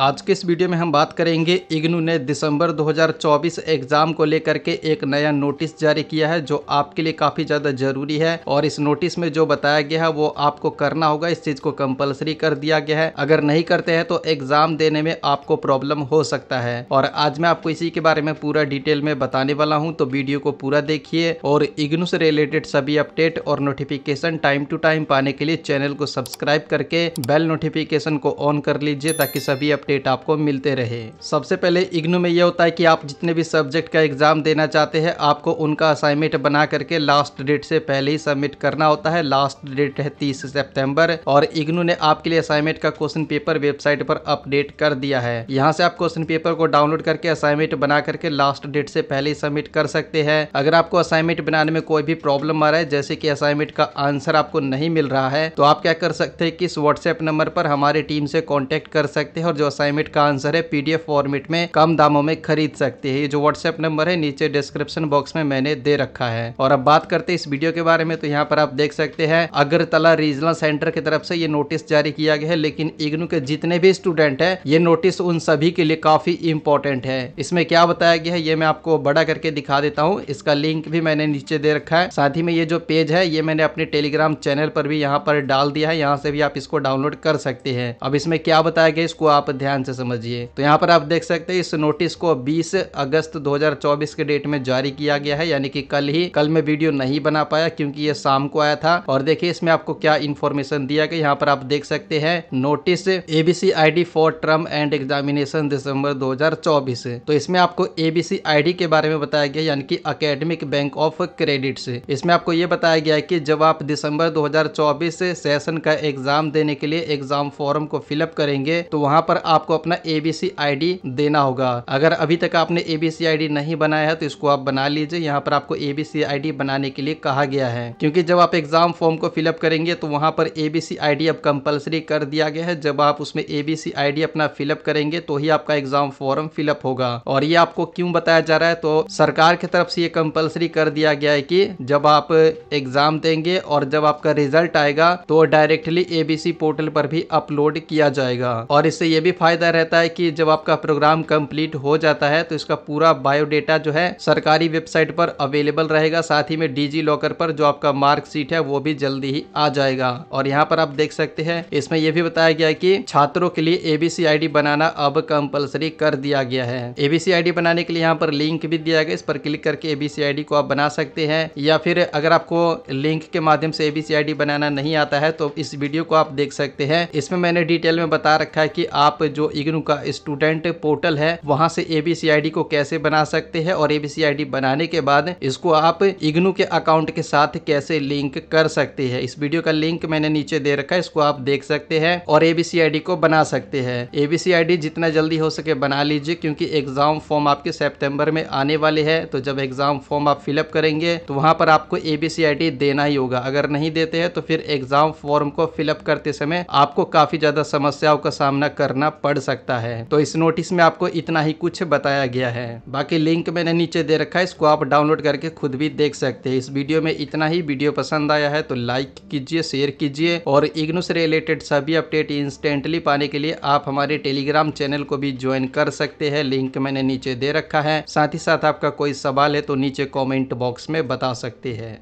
आज के इस वीडियो में हम बात करेंगे इग्नू ने दिसंबर 2024 एग्ज़ाम को लेकर के एक नया नोटिस जारी किया है जो आपके लिए काफ़ी ज़्यादा ज़रूरी है और इस नोटिस में जो बताया गया है वो आपको करना होगा इस चीज़ को कंपलसरी कर दिया गया है अगर नहीं करते हैं तो एग्ज़ाम देने में आपको प्रॉब्लम हो सकता है और आज मैं आपको इसी के बारे में पूरा डिटेल में बताने वाला हूँ तो वीडियो को पूरा देखिए और इग्नू से रिलेटेड सभी अपडेट और नोटिफिकेशन टाइम टू टाइम पाने के लिए चैनल को सब्सक्राइब करके बेल नोटिफिकेशन को ऑन कर लीजिए ताकि सभी अपडेट अपडेट आपको मिलते रहे सबसे पहले इग्नू में यह होता है कि आप जितने भी सब्जेक्ट का एग्ज़ाम देना चाहते हैं आपको उनका असाइनमेंट बना करके लास्ट डेट से पहले ही सबमिट करना होता है लास्ट डेट है तीस सेप्टेम्बर और इग्नू ने आपके लिए असाइनमेंट का क्वेश्चन पेपर वेबसाइट पर अपडेट कर दिया है यहाँ से आप क्वेश्चन पेपर को डाउनलोड करके असाइनमेंट बना करके लास्ट डेट से पहले ही सबमिट कर सकते हैं अगर आपको असाइनमेंट बनाने में कोई भी प्रॉब्लम आ रहा है जैसे कि असाइनमेंट का आंसर आपको नहीं मिल रहा है तो आप क्या कर सकते हैं कि इस व्हाट्सएप नंबर पर हमारी टीम से कांटेक्ट कर सकते हैं और जो असाइनमेंट का आंसर है पीडीएफ फॉर्मेट में कम दामों में खरीद सकते हैं ये जो व्हाट्सएप नंबर है नीचे डिस्क्रिप्शन बॉक्स में मैंने दे रखा है और अब बात करते हैं इस वीडियो के बारे में तो यहाँ पर आप देख सकते हैं अगरतला रीजनल सेंटर की तरफ से ये नोटिस जारी किया गया है लेकिन इग्नू के जितने भी स्टूडेंट है ये नोटिस उन सभी के लिए काफी इंपॉर्टेंट है इसमें क्या बताया गया है ये मैं आपको बड़ा करके दिखा देता हूँ इसका लिंक भी मैंने नीचे दे रखा है साथ ही में ये जो पेज है ये मैंने अपने टेलीग्राम चैनल पर भी यहाँ पर डाल दिया है यहाँ से भी आप इसको डाउनलोड कर सकते हैं अब इसमें क्या बताया गया इसको आप ध्यान से समझिए तो यहाँ पर आप देख सकते हैं इस नोटिस को 20 अगस्त 2024 के डेट में जारी किया गया है यानी कि कल ही कल मैं वीडियो नहीं बना पाया क्योंकि ये शाम को आया था और देखिए इसमें आपको क्या इन्फॉर्मेशन दिया गया यहाँ पर आप देख सकते हैं notice ABC ID for term end examination दिसंबर दो तो इसमें आपको एबीसी आई के बारे में बताया गया यानी कि अकेडमिक बैंक ऑफ क्रेडिट्स इसमें आपको ये बताया गया है कि जब आप दिसंबर 2024 सेशन का एग्जाम देने के लिए एग्जाम फॉर्म को फिलअप करेंगे तो वहाँ पर आपको अपना ए बी सी आई डी देना होगा अगर अभी तक आपने ए बी सी आई डी नहीं बनाया है तो इसको आप बना लीजिए यहाँ पर आपको ए बी सी आई डी बनाने के लिए कहा गया है क्योंकि जब आप एग्जाम फॉर्म को फिलअप करेंगे तो वहाँ पर A B C I D अब कंपल्सरी कर दिया गया है जब आप उसमें A B C I D अपना फिलअप करेंगे तो ही आपका एग्जाम फॉर्म फिलअप होगा और ये आपको क्यों बताया जा रहा है तो सरकार की तरफ से ये कंपल्सरी कर दिया गया है कि जब आप एग्जाम देंगे और जब आपका रिजल्ट आएगा तो डायरेक्टली एबीसी पोर्टल पर भी अपलोड किया जाएगा और इससे ये भी फ़ायदा रहता है कि जब आपका प्रोग्राम कंप्लीट हो जाता है तो इसका पूरा बायोडेटा जो है सरकारी वेबसाइट पर अवेलेबल रहेगा साथ ही में डीजी लॉकर पर जो आपका मार्कशीट है वो भी जल्दी ही आ जाएगा और यहाँ पर आप देख सकते हैं इसमें यह भी बताया गया की छात्रों के लिए एबीसी आई बनाना अब कंपल्सरी कर दिया गया है एबीसी आई बनाने के लिए यहाँ पर लिंक भी दिया गया इस पर क्लिक करके एबीसी आई को आप बना सकते हैं या फिर अगर आपको लिंक के माध्यम से एबीसी आई बनाना नहीं आता है तो इस वीडियो को आप देख सकते हैं इसमें मैंने डिटेल में बता रखा है कि आप जो इग्नू का स्टूडेंट पोर्टल है वहाँ से एबीसीआईडी को कैसे बना सकते हैं और एबीसीआईडी बनाने के बाद इसको आप इग्नू के अकाउंट के साथ कैसे लिंक कर सकते हैं इस वीडियो का लिंक मैंने नीचे दे रखा है इसको आप देख सकते हैं और एबीसीआईडी को बना सकते हैं एबीसीआईडी जितना जल्दी हो सके बना लीजिए क्योंकि एग्जाम फॉर्म आपके सेप्टेम्बर में आने वाले है तो जब एग्जाम फॉर्म आप फिलअप करेंगे तो वहाँ पर आपको एबीसीआईडी देना ही होगा अगर नहीं देते हैं तो फिर एग्जाम फॉर्म को फिलअप करते समय आपको काफी ज्यादा समस्याओं का सामना करना पढ़ सकता है तो इस नोटिस में आपको इतना ही कुछ बताया गया है बाकी लिंक मैंने नीचे दे रखा है इसको आप डाउनलोड करके खुद भी देख सकते हैं इस वीडियो में इतना ही वीडियो पसंद आया है तो लाइक कीजिए शेयर कीजिए और इग्नू से रिलेटेड सभी अपडेट इंस्टेंटली पाने के लिए आप हमारे टेलीग्राम चैनल को भी ज्वाइन कर सकते हैं लिंक मैंने नीचे दे रखा है साथ ही साथ आपका कोई सवाल है तो नीचे कॉमेंट बॉक्स में बता सकते हैं